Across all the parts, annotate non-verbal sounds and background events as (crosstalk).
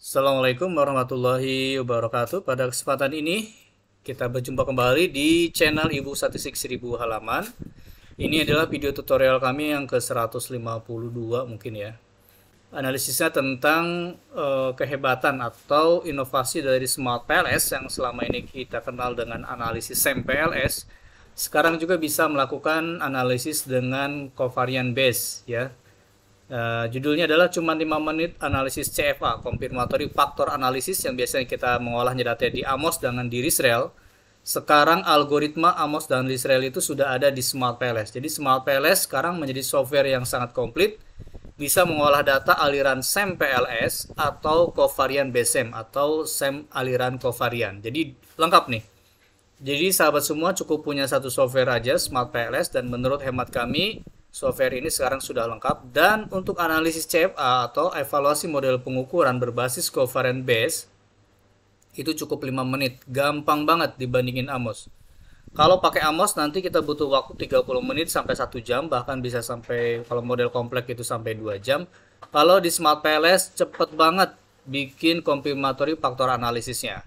Assalamualaikum warahmatullahi wabarakatuh. Pada kesempatan ini kita berjumpa kembali di channel Ibu Statistik 1000 halaman. Ini adalah video tutorial kami yang ke-152 mungkin ya. Analisisnya tentang uh, kehebatan atau inovasi dari Smart PLS yang selama ini kita kenal dengan analisis SEM PLS. Sekarang juga bisa melakukan analisis dengan covariant base ya Uh, judulnya adalah cuma 5 menit analisis CFA, confirmatory factor analysis yang biasanya kita mengolahnya data di Amos dengan di Israel. Sekarang algoritma Amos dan Israel itu sudah ada di Smart Palace. Jadi Smart Palace sekarang menjadi software yang sangat komplit, bisa mengolah data aliran SEM PLS atau covarian BSEM atau SEM aliran covarian. Jadi lengkap nih. Jadi sahabat semua cukup punya satu software aja Smart PLS dan menurut hemat kami Software ini sekarang sudah lengkap dan untuk analisis CFA atau evaluasi model pengukuran berbasis covariance base itu cukup 5 menit, gampang banget dibandingin AMOS. Kalau pakai AMOS nanti kita butuh waktu 30 menit sampai 1 jam, bahkan bisa sampai kalau model kompleks itu sampai 2 jam. Kalau di Smart PLS cepet banget bikin confirmatory faktor analisisnya.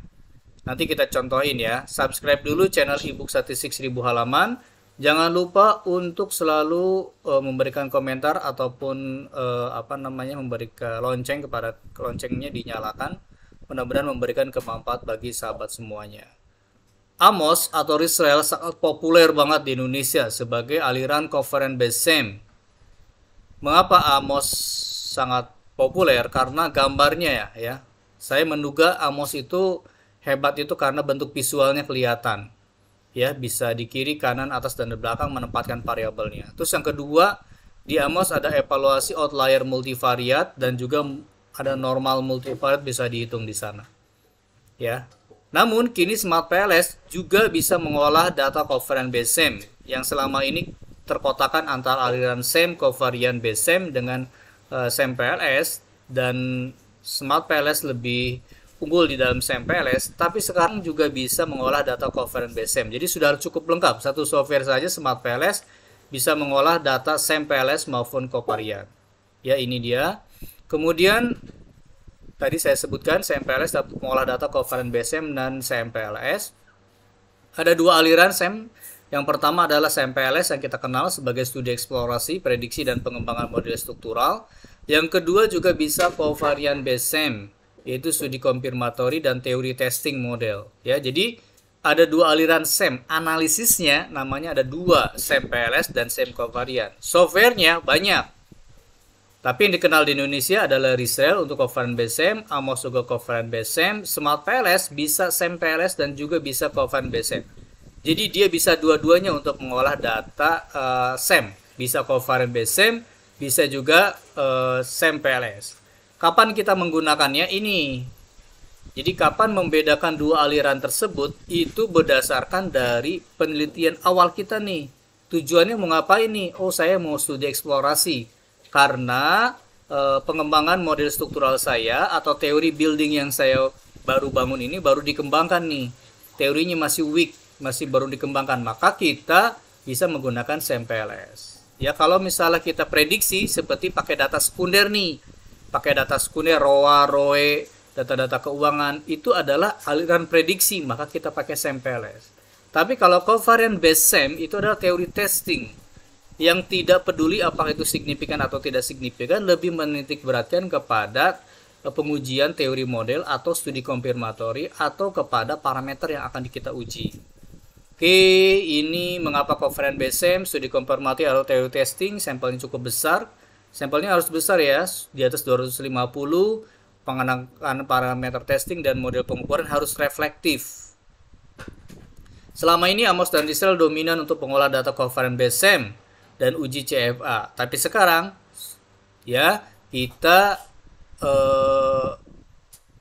Nanti kita contohin ya. Subscribe dulu channel ebook statistik 1000 halaman Jangan lupa untuk selalu uh, memberikan komentar ataupun uh, apa namanya memberikan lonceng kepada loncengnya dinyalakan. Mudah-mudahan memberikan kemampat bagi sahabat semuanya. Amos atau Israel sangat populer banget di Indonesia sebagai aliran cover and besem. Mengapa Amos sangat populer? Karena gambarnya ya, ya. Saya menduga Amos itu hebat itu karena bentuk visualnya kelihatan ya bisa di kiri kanan atas dan di belakang menempatkan variabelnya terus yang kedua di Amos ada evaluasi outlier multivariat dan juga ada normal multivariat bisa dihitung di sana ya namun kini Smart PLS juga bisa mengolah data covarian BSM yang selama ini terkotakan antara aliran SEM covarian BSM dengan uh, eh, SEM PLS dan Smart PLS lebih unggul di dalam SEMPLS, tapi sekarang juga bisa mengolah data covariant base SEM. Jadi sudah cukup lengkap. Satu software saja Smart PLS bisa mengolah data SEMPLS maupun covariant. Ya, ini dia. Kemudian tadi saya sebutkan SEMPLS dapat mengolah data covariant base SEM dan SEMPLS. Ada dua aliran SEM yang pertama adalah SMPLS yang kita kenal sebagai studi eksplorasi, prediksi, dan pengembangan model struktural. Yang kedua juga bisa covariant based SEM yaitu studi konfirmatori dan teori testing model. Ya, jadi ada dua aliran SEM, analisisnya namanya ada dua, SEM PLS dan SEM covariant Softwarenya banyak. Tapi yang dikenal di Indonesia adalah Risel untuk based SEM, Amos juga based SEM, Smart PLS bisa SEM PLS dan juga bisa based SEM. Jadi dia bisa dua-duanya untuk mengolah data uh, SEM, bisa based SEM, bisa juga uh, SEM PLS. Kapan kita menggunakannya ini? Jadi kapan membedakan dua aliran tersebut itu berdasarkan dari penelitian awal kita nih. Tujuannya mau ngapain nih? Oh, saya mau studi eksplorasi karena e, pengembangan model struktural saya atau teori building yang saya baru bangun ini baru dikembangkan nih. Teorinya masih weak, masih baru dikembangkan. Maka kita bisa menggunakan SEMPLS. Ya, kalau misalnya kita prediksi seperti pakai data sekunder nih pakai data sekunder ROA, ROE, data-data keuangan itu adalah aliran prediksi, maka kita pakai SEMPLS. E Tapi kalau covariant based SEM itu adalah teori testing yang tidak peduli apakah itu signifikan atau tidak signifikan lebih menitik beratkan kepada eh, pengujian teori model atau studi konfirmatori atau kepada parameter yang akan kita uji. Oke, ini mengapa covariant based SEM, studi konfirmatori atau teori testing sampelnya cukup besar Sampelnya harus besar ya, di atas 250, pengenakan parameter testing dan model pengukuran harus reflektif. Selama ini Amos dan Diesel dominan untuk pengolah data covariance BSM dan uji CFA. Tapi sekarang ya kita eh,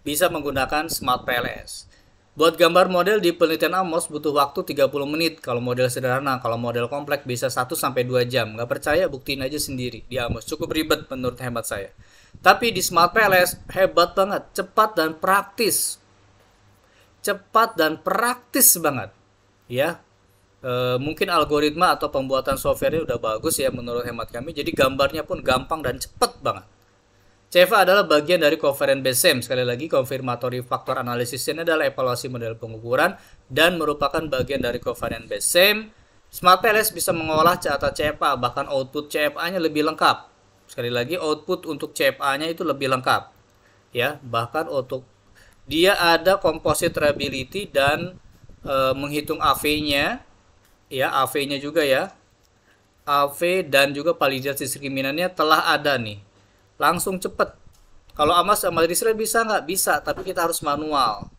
bisa menggunakan Smart PLS. Buat gambar model di penelitian Amos butuh waktu 30 menit kalau model sederhana, kalau model kompleks bisa 1 sampai 2 jam. Nggak percaya buktiin aja sendiri di Amos. Cukup ribet menurut hemat saya. Tapi di Smart PLS hebat banget, cepat dan praktis. Cepat dan praktis banget. Ya. E, mungkin algoritma atau pembuatan softwarenya udah bagus ya menurut hemat kami. Jadi gambarnya pun gampang dan cepat banget. CFA adalah bagian dari covariant BSEM. Sekali lagi, confirmatory faktor analysis ini adalah evaluasi model pengukuran dan merupakan bagian dari covariant BSEM. Smart PLS bisa mengolah data CFA, bahkan output CFA-nya lebih lengkap. Sekali lagi, output untuk CFA-nya itu lebih lengkap. Ya, bahkan untuk dia ada composite reliability dan e, menghitung AV-nya, ya AV-nya juga ya. AV dan juga validasi diskriminannya telah ada nih langsung cepet. Kalau Amos sama Drizzle bisa nggak? Bisa, tapi kita harus manual.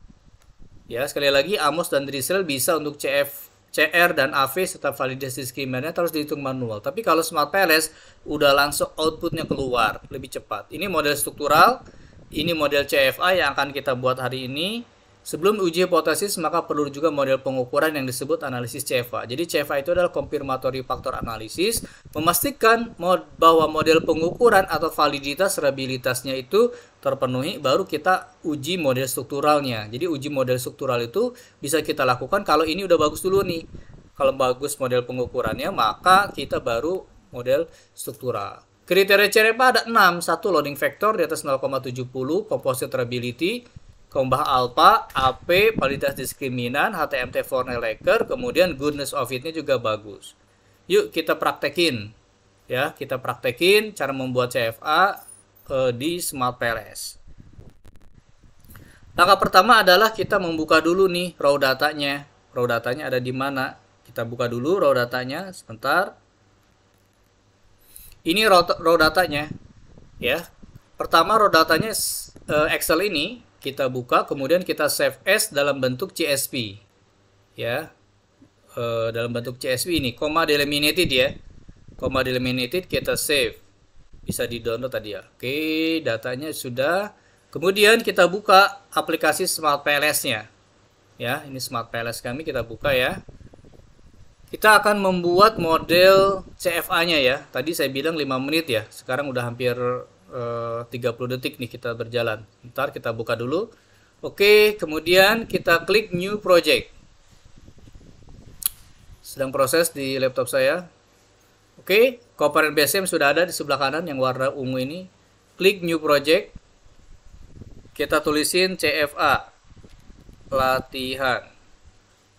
Ya, sekali lagi Amos dan Drizzle bisa untuk CF, CR dan AV serta validasi skimmernya terus dihitung manual. Tapi kalau Smart Palace udah langsung outputnya keluar lebih cepat. Ini model struktural, ini model CFA yang akan kita buat hari ini. Sebelum uji hipotesis, maka perlu juga model pengukuran yang disebut analisis CFA. Jadi CFA itu adalah confirmatory faktor analisis memastikan mod bahwa model pengukuran atau validitas reliabilitasnya itu terpenuhi, baru kita uji model strukturalnya. Jadi uji model struktural itu bisa kita lakukan kalau ini udah bagus dulu nih. Kalau bagus model pengukurannya, maka kita baru model struktural. Kriteria CFA ada 6, satu loading factor di atas 0,70, composite reliability, Kombah Alpha, AP, validitas Diskriminan, HTMT Forneleker, kemudian Goodness of It-nya juga bagus. Yuk kita praktekin. Ya, kita praktekin cara membuat CFA eh, di Smart PLS. Langkah pertama adalah kita membuka dulu nih raw datanya. Raw datanya ada di mana? Kita buka dulu raw datanya sebentar. Ini raw, raw datanya. Ya. Pertama raw datanya eh, Excel ini kita buka, kemudian kita save as dalam bentuk CSV. Ya. E, dalam bentuk CSV ini, koma delimited ya. koma delimited kita save. Bisa di-download tadi ya. Oke, datanya sudah. Kemudian kita buka aplikasi Smart PLS-nya. Ya, ini Smart PLS kami kita buka ya. Kita akan membuat model CFA-nya ya. Tadi saya bilang 5 menit ya. Sekarang udah hampir 30 eh, detik nih kita berjalan. Ntar kita buka dulu. Oke, kemudian kita klik new project. Sedang proses di laptop saya. Oke, koper BSM sudah ada di sebelah kanan yang warna ungu ini. Klik new project. Kita tulisin CFA latihan.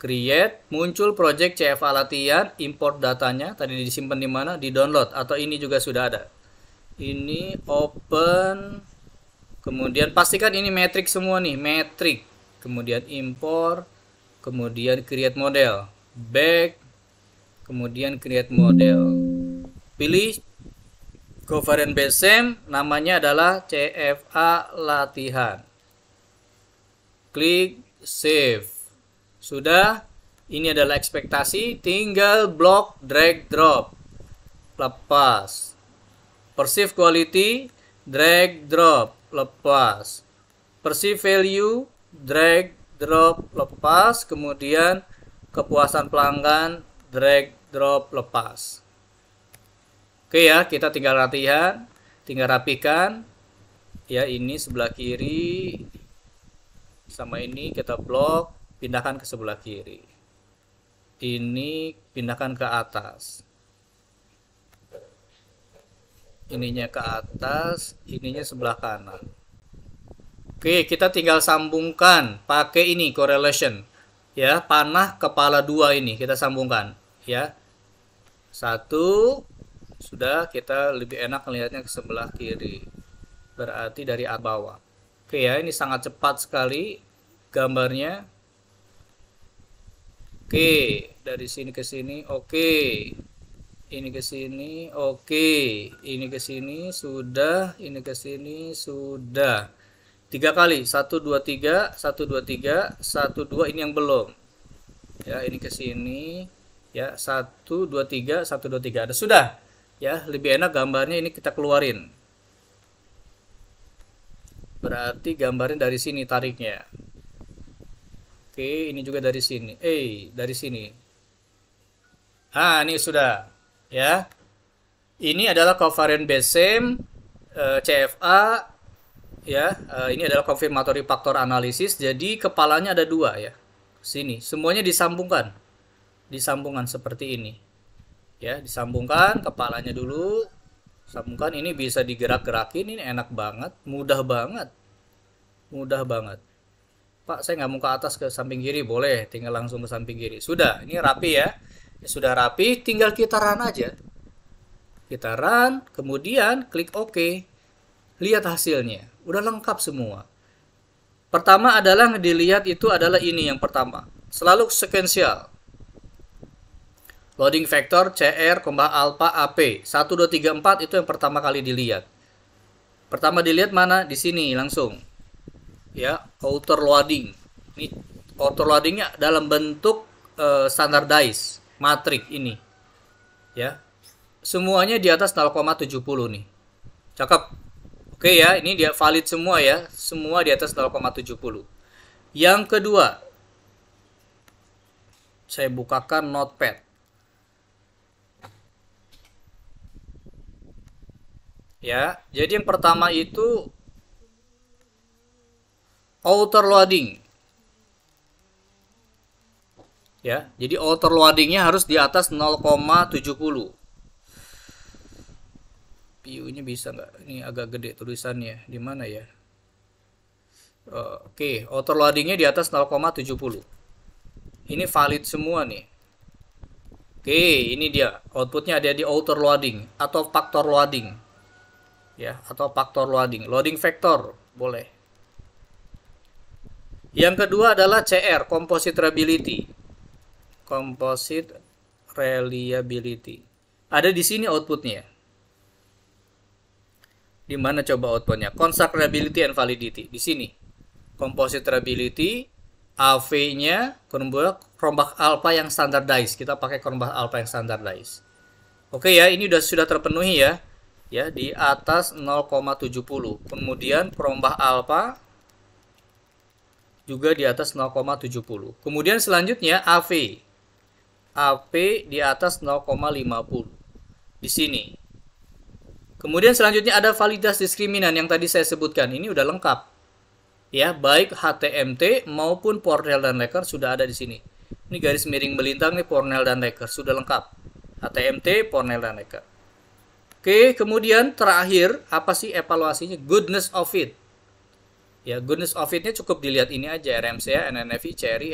Create, muncul project CFA latihan, import datanya, tadi disimpan di mana, di download, atau ini juga sudah ada ini open kemudian pastikan ini metric semua nih metric kemudian import kemudian create model back kemudian create model pilih govern BSM namanya adalah CFA latihan klik save sudah ini adalah ekspektasi tinggal block drag drop lepas Persif quality, drag, drop, lepas. Persif value, drag, drop, lepas. Kemudian kepuasan pelanggan, drag, drop, lepas. Oke ya, kita tinggal latihan, tinggal rapikan. Ya, ini sebelah kiri sama ini kita blok, pindahkan ke sebelah kiri. Ini pindahkan ke atas. ininya ke atas ininya sebelah kanan oke kita tinggal sambungkan pakai ini correlation ya panah kepala dua ini kita sambungkan ya satu sudah kita lebih enak melihatnya ke sebelah kiri berarti dari atas bawah oke ya ini sangat cepat sekali gambarnya oke dari sini ke sini oke ini ke sini oke ini ke sini sudah ini ke sini sudah tiga kali satu dua tiga satu dua tiga satu dua ini yang belum ya ini ke sini ya satu dua tiga satu dua tiga ada sudah ya lebih enak gambarnya ini kita keluarin berarti gambarnya dari sini tariknya oke ini juga dari sini eh dari sini ah ini sudah ya. Ini adalah covariant Bessem eh, CFA ya. Eh, ini adalah confirmatory faktor analisis. Jadi kepalanya ada dua ya. Sini semuanya disambungkan. Disambungkan seperti ini. Ya, disambungkan kepalanya dulu. Sambungkan ini bisa digerak-gerakin ini enak banget, mudah banget. Mudah banget. Pak, saya nggak mau ke atas ke samping kiri, boleh. Tinggal langsung ke samping kiri. Sudah, ini rapi ya. Ya sudah rapi, tinggal kita run aja. Kita run, kemudian klik OK. Lihat hasilnya, udah lengkap semua. Pertama adalah dilihat itu adalah ini yang pertama. Selalu sekuensial. Loading factor CR, alpha AP. 1, 2, 3, 4 itu yang pertama kali dilihat. Pertama dilihat mana? Di sini langsung. Ya, outer loading. Ini outer loadingnya dalam bentuk uh, eh, standardize matrik ini. Ya. Semuanya di atas 0,70 nih. Cakep. Oke ya, ini dia valid semua ya. Semua di atas 0,70. Yang kedua, saya bukakan notepad. Ya, jadi yang pertama itu outer loading ya. Jadi outer overloadingnya harus di atas 0,70. PU-nya bisa nggak? Ini agak gede tulisannya. Di mana ya? Uh, Oke, okay. overloadingnya di atas 0,70. Ini valid semua nih. Oke, okay, ini dia outputnya ada di outer loading atau faktor loading, ya atau faktor loading, loading factor boleh. Yang kedua adalah CR, composite reliability composite reliability. Ada di sini outputnya. Di mana coba outputnya? Construct reliability and validity. Di sini. Composite reliability, AV-nya Kerombak alpha yang standardized. Kita pakai kerombak alpha yang standardized. Oke ya, ini sudah sudah terpenuhi ya. Ya, di atas 0,70. Kemudian kerombak alpha juga di atas 0,70. Kemudian selanjutnya AV AP di atas 0,50 di sini. Kemudian selanjutnya ada validitas diskriminan yang tadi saya sebutkan. Ini udah lengkap. Ya, baik HTMT maupun Pornel dan Lecker sudah ada di sini. Ini garis miring melintang nih Pornel dan Lecker sudah lengkap. HTMT, Pornel dan Lecker. Oke, kemudian terakhir apa sih evaluasinya? Goodness of it. Ya, goodness of it-nya cukup dilihat ini aja ya, NNFI, CRI,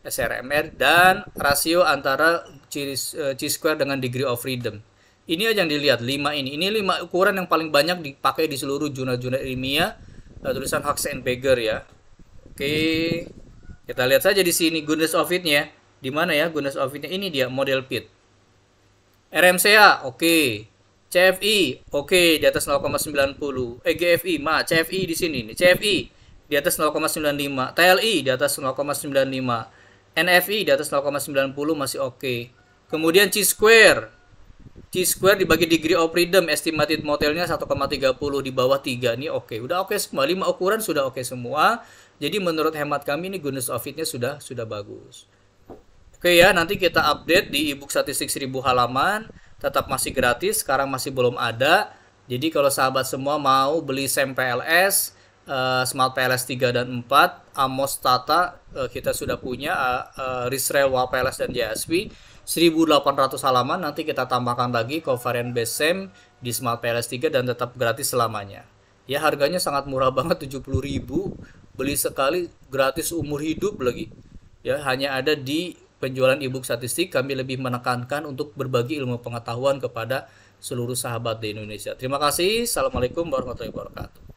SRMR dan rasio antara eh, G, square dengan degree of freedom. Ini aja yang dilihat 5 ini. Ini 5 ukuran yang paling banyak dipakai di seluruh jurnal-jurnal ilmiah eh, tulisan Hux and Beger ya. Oke. Kita lihat saja di sini goodness of it-nya. Di mana ya goodness of it-nya? Ini dia model pit. RMCA, oke. Okay. CFI, oke okay, di atas 0,90. EGFI, eh, ma CFI di sini nih. CFI di atas 0,95. TLI di atas 0,95. NFI di atas 0,90 masih oke. Okay. Kemudian C-square. C-square dibagi degree of freedom, estimated modelnya 1,30 di bawah 3. Ini oke, okay. udah oke okay semua. 5 ukuran sudah oke okay semua. Jadi menurut hemat kami ini goodness of it-nya sudah sudah bagus. Oke okay ya, nanti kita update di ebook statistik 1000 halaman. Tetap masih gratis, sekarang masih belum ada. Jadi kalau sahabat semua mau beli SEM PLS, Eh, Smart PLS 3 dan 4, Amos Tata uh, kita sudah punya, uh, uh, Risrel PLS dan JSP. 1800 halaman nanti kita tambahkan lagi covariant base di Smart PLS 3 dan tetap gratis selamanya. Ya harganya sangat murah (laughs) banget 70.000 beli sekali gratis umur hidup lagi. Ya hanya ada di penjualan e statistik kami lebih menekankan untuk berbagi ilmu pengetahuan kepada seluruh sahabat di Indonesia. Terima kasih. Assalamualaikum warahmatullahi wabarakatuh.